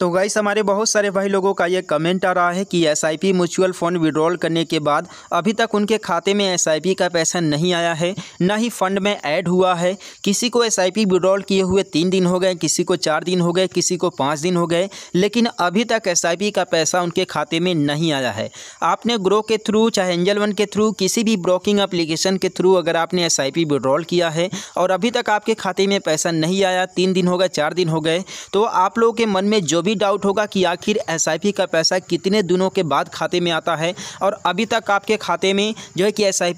तो गाइस हमारे बहुत सारे भाई लोगों का ये कमेंट आ रहा है कि S I P mutual fund withdrawal करने के बाद अभी तक उनके खाते में एस आई पी का पैसा नहीं आया है ना ही फंड में ऐड हुआ है किसी को एस आई पी विड्रॉल किए हुए तीन दिन हो गए किसी को चार दिन हो गए किसी को पाँच दिन हो गए लेकिन अभी तक एस आई पी का पैसा उनके खाते में नहीं आया है आपने ग्रो के थ्रू चाहे एंजल वन के थ्रू किसी भी ब्रोकिंग अप्लीकेशन के थ्रू अगर आपने एस आई पी विड्रॉल किया है और अभी तक आपके खाते में पैसा नहीं आया तीन दिन हो गए चार दिन हो गए तो आप लोगों के मन में जो भी भी डाउट होगा कि आखिर एस का पैसा कितने दिनों के बाद खाते में आता है और अभी तक आपके खाते में जो है कि एस आई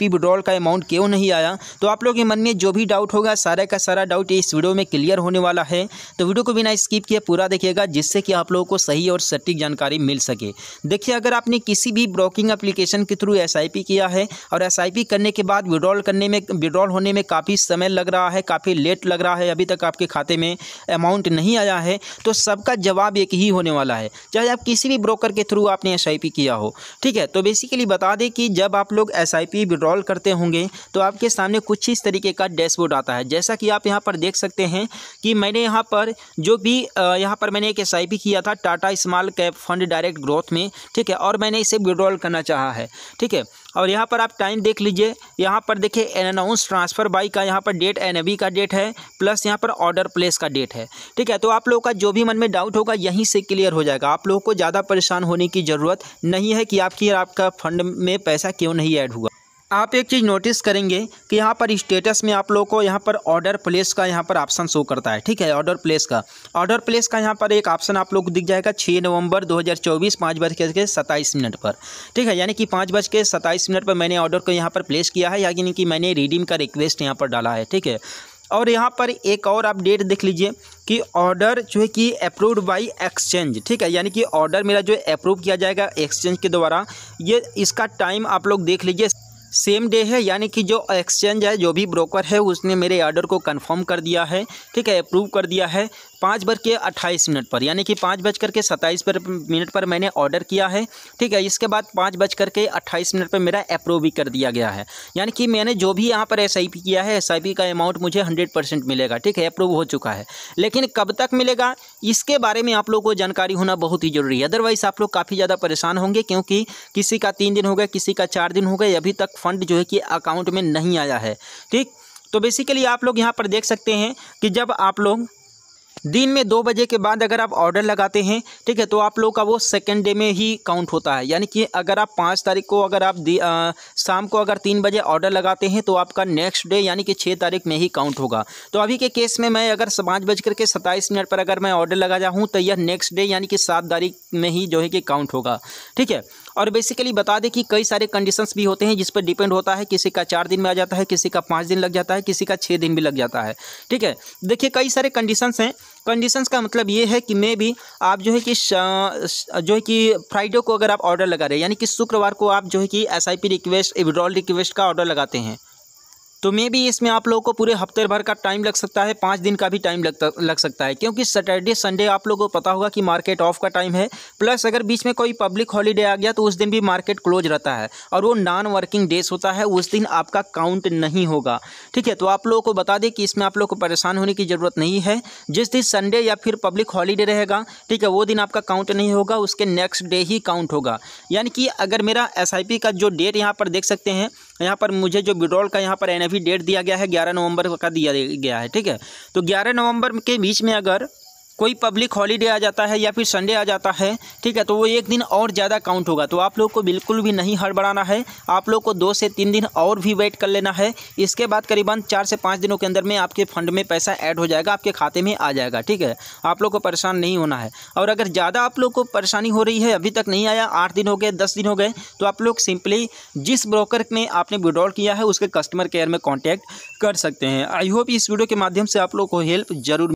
का अमाउंट क्यों नहीं आया तो आप लोग के मन में जो भी डाउट होगा सारे का सारा डाउट इस वीडियो में क्लियर होने वाला है तो वीडियो को बिना स्किप किए पूरा देखिएगा जिससे कि आप लोगों को सही और सटीक जानकारी मिल सके देखिए अगर आपने किसी भी ब्रोकिंग एप्लीकेशन के थ्रू एस किया है और एस करने के बाद विड्रॉल करने में विड्रॉल होने में काफ़ी समय लग रहा है काफ़ी लेट लग रहा है अभी तक आपके खाते में अमाउंट नहीं आया है तो सबका जवाब एक ही होने वाला है चाहे आप किसी भी ब्रोकर के थ्रू आपने एस किया हो ठीक है तो बेसिकली बता दें कि जब आप लोग एस आई विड्रॉल करते होंगे तो आपके सामने कुछ इस तरीके का डैशबोर्ड आता है जैसा कि आप यहाँ पर देख सकते हैं कि मैंने यहाँ पर जो भी यहाँ पर मैंने एक एस किया था Tata small cap fund direct growth में ठीक है और मैंने इसे विड्रॉल करना चाहा है ठीक है और यहाँ पर आप टाइम देख लीजिए यहाँ पर देखिए अनाउंस ट्रांसफ़र बाई का यहाँ पर डेट एन का डेट है प्लस यहाँ पर ऑर्डर प्लेस का डेट है ठीक है तो आप लोगों का जो भी मन में डाउट होगा यहीं से क्लियर हो जाएगा आप लोगों को ज़्यादा परेशान होने की ज़रूरत नहीं है कि आपकी आपका फंड में पैसा क्यों नहीं ऐड हुआ आप एक चीज़ नोटिस करेंगे कि यहाँ पर स्टेटस में आप लोगों को यहाँ पर ऑर्डर प्लेस का यहाँ पर ऑप्शन शो करता है ठीक है ऑर्डर प्लेस का ऑर्डर प्लेस का यहाँ पर एक ऑप्शन आप लोग को दिख जाएगा 6 नवंबर 2024 पाँच बज के सत्ताईस मिनट पर ठीक है यानी कि पाँच बज के सत्ताईस मिनट पर मैंने ऑर्डर को यहाँ पर प्लेस किया है यानी कि मैंने रिडीम का रिक्वेस्ट यहाँ पर डाला है ठीक है और यहाँ पर एक और अपडेट देख लीजिए कि ऑर्डर जो है कि अप्रूव्ड बाय एक्सचेंज ठीक है यानी कि ऑर्डर मेरा जो अप्रूव किया जाएगा एक्सचेंज के द्वारा ये इसका टाइम आप लोग देख लीजिए सेम डे है यानी कि जो एक्सचेंज है जो भी ब्रोकर है उसने मेरे ऑर्डर को कंफर्म कर दिया है ठीक है अप्रूव कर दिया है पाँच बज के अट्ठाईस मिनट पर यानी कि पाँच बज करके सत्ताईस पर मिनट पर मैंने ऑर्डर किया है ठीक है इसके बाद पाँच बज करके अट्ठाईस मिनट पर मेरा अप्रूव भी कर दिया गया है यानी कि मैंने जो भी यहाँ पर एस किया है एस का अमाउंट मुझे हंड्रेड परसेंट मिलेगा ठीक है अप्रूव हो चुका है लेकिन कब तक मिलेगा इसके बारे में आप लोगों को जानकारी होना बहुत ही ज़रूरी है अदरवाइज़ आप लोग काफ़ी ज़्यादा परेशान होंगे क्योंकि किसी का तीन दिन हो गया किसी का चार दिन हो गया अभी तक फंड जो है कि अकाउंट में नहीं आया है ठीक तो बेसिकली आप लोग यहाँ पर देख सकते हैं कि जब आप लोग दिन में दो बजे के बाद अगर आप ऑर्डर लगाते हैं ठीक है तो आप लोग का वो सेकेंड डे में ही काउंट होता है यानी कि अगर आप पाँच तारीख को अगर आप आ, शाम को अगर तीन बजे ऑर्डर लगाते हैं तो आपका नेक्स्ट डे यानी कि छः तारीख में ही काउंट होगा तो अभी के केस में मैं अगर पाँच बज करके सत्ताईस मिनट पर अगर मैं ऑर्डर लगा जाऊँ तो यह नेक्स्ट डे यानी कि सात तारीख में ही जो है कि काउंट होगा ठीक है और बेसिकली बता दें कि कई सारे कंडीशंस भी होते हैं जिस पर डिपेंड होता है किसी का चार दिन में आ जाता है किसी का पाँच दिन लग जाता है किसी का छः दिन भी लग जाता है ठीक है देखिए कई सारे कंडीशंस हैं कंडीशंस का मतलब ये है कि मे भी आप जो है कि जो है कि फ्राइडे को अगर आप ऑर्डर लगा रहे हैं यानी कि शुक्रवार को आप जो है कि एस रिक्वेस्ट विड्रॉल रिक्वेस्ट का ऑर्डर लगाते हैं तो मे भी इसमें आप लोगों को पूरे हफ्ते भर का टाइम लग सकता है पाँच दिन का भी टाइम लग, लग सकता है क्योंकि सैटरडे संडे आप लोगों को पता होगा कि मार्केट ऑफ का टाइम है प्लस अगर बीच में कोई पब्लिक हॉलीडे आ गया तो उस दिन भी मार्केट क्लोज रहता है और वो नॉन वर्किंग डेज होता है उस दिन आपका काउंट नहीं होगा ठीक है तो आप लोगों को बता दें कि इसमें आप लोग को परेशान होने की ज़रूरत नहीं है जिस दिन संडे या फिर पब्लिक हॉलीडे रहेगा ठीक है वो दिन आपका काउंट नहीं होगा उसके नेक्स्ट डे ही काउंट होगा यानी कि अगर मेरा एस का जो डेट यहाँ पर देख सकते हैं यहाँ पर मुझे जो विड्रॉल का यहाँ पर एन डेट दिया गया है ग्यारह नवंबर का दिया गया है ठीक है तो ग्यारह नवंबर के बीच में अगर कोई पब्लिक हॉलीडे आ जाता है या फिर संडे आ जाता है ठीक है तो वो एक दिन और ज़्यादा काउंट होगा तो आप लोग को बिल्कुल भी नहीं हड़बड़ाना है आप लोग को दो से तीन दिन और भी वेट कर लेना है इसके बाद करीबन चार से पाँच दिनों के अंदर में आपके फंड में पैसा ऐड हो जाएगा आपके खाते में आ जाएगा ठीक है आप लोग को परेशान नहीं होना है और अगर ज़्यादा आप लोग को परेशानी हो रही है अभी तक नहीं आया आठ दिन हो गए दस दिन हो गए तो आप लोग सिंपली जिस ब्रोकर में आपने विड्रॉल किया है उसके कस्टमर केयर में कॉन्टैक्ट कर सकते हैं आई होप इस वीडियो के माध्यम से आप लोग को हेल्प जरूर